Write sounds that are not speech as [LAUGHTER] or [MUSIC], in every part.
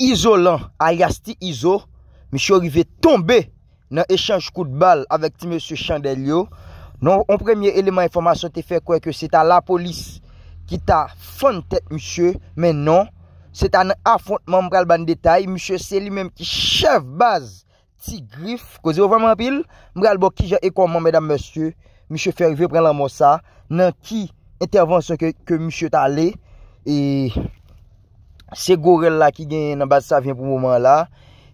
Iso lan, a yasti iso, mi chè orive tombe nan echanj kout bal avèk ti mè sè chandel yo. Non, non on premye eleman informasyon te fè kwen ke sè ta la polis ki ta fon tèt mi chè, men non, sè ta nan afontman mpral ban detay, mi chè sè li menm ki chèv baz ti grif, kozi wè wèman pil, mpral bok ki jè ekonman mèdam mèsyè, mi chè fè orive pren lan mò sa, nan ki intervensyon ke mi chè ta lè, e... Se gorel la ki gen nan bas sa ven pou mouman la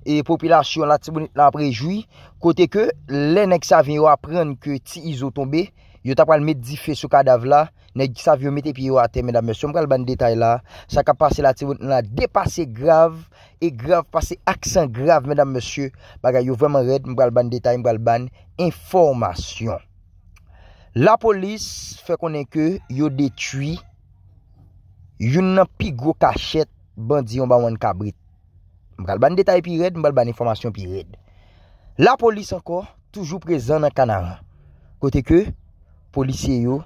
E popilasyon la ti bon la prejoui Kote ke, le nenk sa ven yo apren Ke ti izo tombe Yo tapal medife sou kadaf la Nenk sa ven yo metepi yo ate Medan mesyo, mbral ban detay la Sa kapase la ti bon la depase grav E grav, pase aksan grav Medan mesyo, baga yo vreman red Mbral ban detay, mbral ban informasyon La polis Fekonnen ke, yo detuy Yo nan pi gro kachet Bandi yon ba wan kabrit Mkal ban detay pi red Mkal ban informasyon pi red La polis anko Toujou prezen nan kanaran Kote ke Polisye yo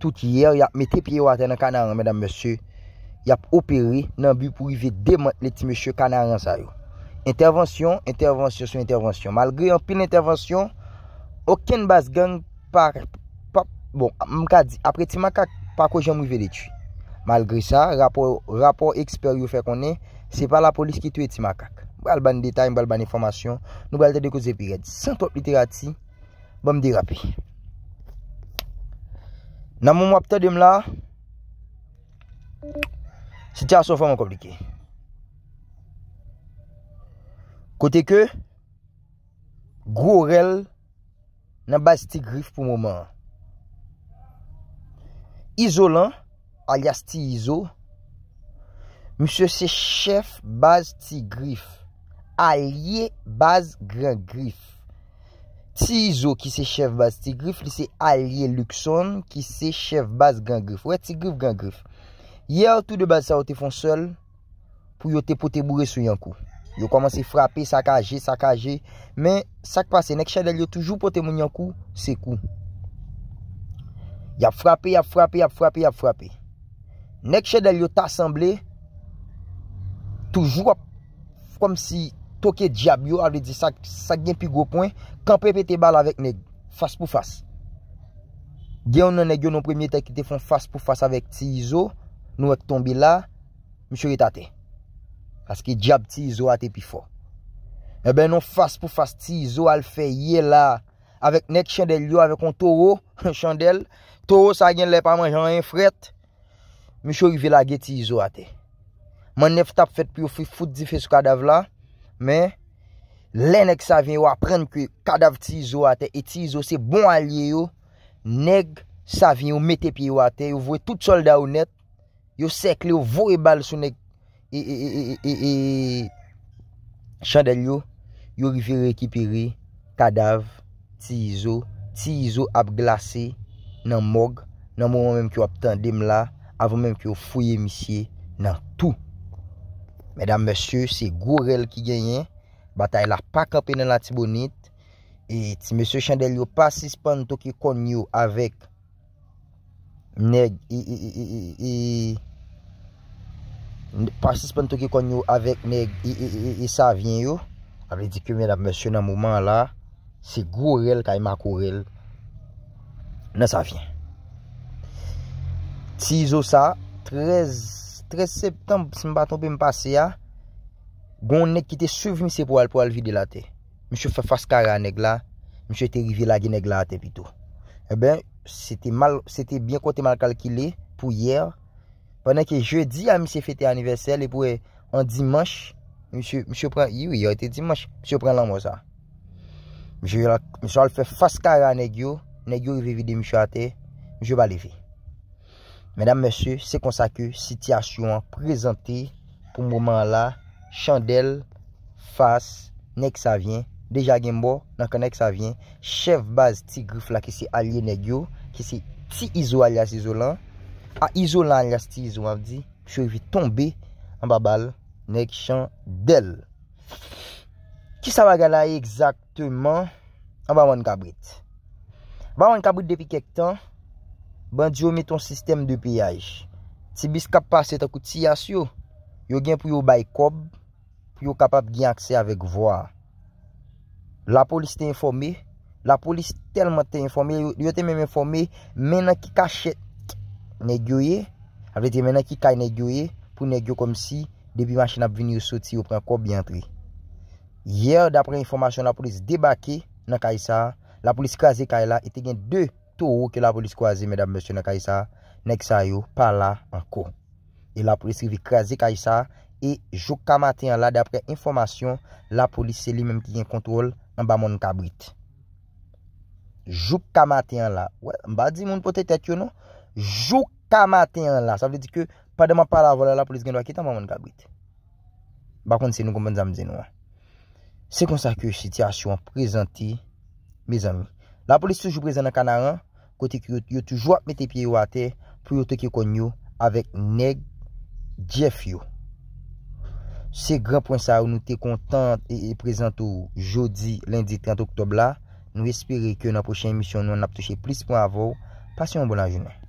Tout yer Yap mete piye wate nan kanaran Medan monsye Yap operi Nan bi pou yive Deman leti monsye kanaran sa yo Intervensyon Intervensyon sou intervensyon Malgre yon pil intervensyon Okyen bas gen Par Bon Mka di Apre ti maka Pako jen mou yive detu Malgre sa, rapor eksper yu fe konen, se pa la polis ki tue ti makak. Bal ban detay, bal ban informasyon, nou bal te dekose pi red. San top literati, bom di rapi. Nan mou mwap te dem la, se te asofan mwen komplike. Kote ke, gwo rel, nan bas ti grif pou mouman. Izo lan, Alias Ti Izo Mousse se chef Baz Tigrif Alie baz Gran Grif Ti Izo ki se chef Baz Tigrif li se alie Luxon ki se chef baz Gran Grif Ouè Tigrif Gran Grif Yer tout de baz sa ou te fon sol Pou yo te pote moure sou yankou Yo komanse frape, sakaje, sakaje Men sak pase, nek chade Yo toujou pote moun yankou, se kou Yap frape, yap frape, yap frape, yap frape Nek chandel yo ta asemble Toujou Kom si toke diab yo Avli di sa gen pi gopon Kanpepe te bal avek neg Fas pou fas Gen ou nan neg yo nou premye te ki te fon Fas pou fas avek ti izo Nou ek tombi la Mishou yi tate Aske diab ti izo ate pi fo Ebe nou fas pou fas ti izo alfe Ye la avek nek chandel yo Avek an toro [LAUGHS] chandel Toro sa gen le pa manjan en fret mi chou rive la ge Tizou ate. Manep tap fet pi ou fwi fout di fe sou Kadav la, men, len ek sa vin yo apren ki Kadav Tizou ate, e Tizou se bon alye yo, neg sa vin yo mete pi yo ate, yo vwe tout solda ou net, yo sekle yo vwe bal sou neg, e, e, e, e, e, e, chandel yo, yo rive reki piri, Kadav, Tizou, Tizou ap glase, nan mok, nan moun wè mèm ki wap tan dem la, Avou menm ki ou fouye misye nan tou Medan mese, se gourel ki genyen Batay la pak api nan la tibounit Et mese chandel yo, pasispan to ki konyou avèk Neg, i, i, i, i, i Pasispan to ki konyou avèk neg, i, i, i, i, i, sa vyen yo Avè di ki, medan mese, nan mouman la Se gourel kay makourel Nan sa vyen Siso sa, 13 septembe, si mpa tonpe mpase ya, goun nek ki te souf misi pou al vide la te. Msi ou fe faskara nek la, msi ou te rivi la genek la ate pi tou. E eh ben, se te bien kon te mal kalkile pou yer, pwene ke jeudi a misi fete aniversel, e pou en dimans, msi ou pren lan mo sa. Msi ou al fe faskara nek yo, nek yo rivi vide mi chate, msi ou bali vi. Mèdam mèsyè, se konsa ke sityasyon prezante pou mouman la, chandel, fas, nek sa vyen, deja genbo, nanke nek sa vyen, chèvbaz ti grif la ki se alye nek yo, ki se ti izo al yas izolan, a ah, izolan yas ti izolan, di, chouvi tombe, an babal, nek chandel. Ki sa wagan la e egzakteman, an baban kabrit. Baban kabrit depi kek tan, ban diyo me ton sistem de peyaj. Ti bis kapase ta kouti yasyo, yo gen pou yo bay kob, pou yo kapap gen aksè avèk vwa. La polis te informe, la polis telman te informe, yo te menme informe, menan ki kache ne gyo ye, avète menan ki kaye ne gyo ye, pou ne gyo kom si, debi manchen ap vini yo soti, yo pren kob yantri. Yer, dapre informasyon la polis debake, nan kay sa, la polis kaze kaye la, ete gen dè, tou ou ke la polis kwa zi, mèdèm mèsyonè kaj sa, nèk sa yo, pa la, an kon. E la polis krivi kwa zi kaj sa, e jouk kamate an la, dè apre informasyon, la polis se li mèm ki gen kontrol, an ba moun kabrit. Jouk kamate an la. Mba di moun potè tèt yo nou? Jouk kamate an la. Sa vè di ke, pa deman pa la volè, la polis gen do akit, an ba moun kabrit. Bakon se nou kon mèdèm zè nou wè. Se konsa ki yon sityasyon prezenti, mèzèm, La polis toujou prezen nan kanaran, kote ki yo toujou ap mette piye yo ate pou yo teke konyo avek neg jef yo. Se gran pon sa ou nou te kontante e, e prezen tou jodi, lendi 30 oktob la, nou espere ki yo nan pochen misyon nou an ap touche plis pou avou. Pasyon bonan jounen.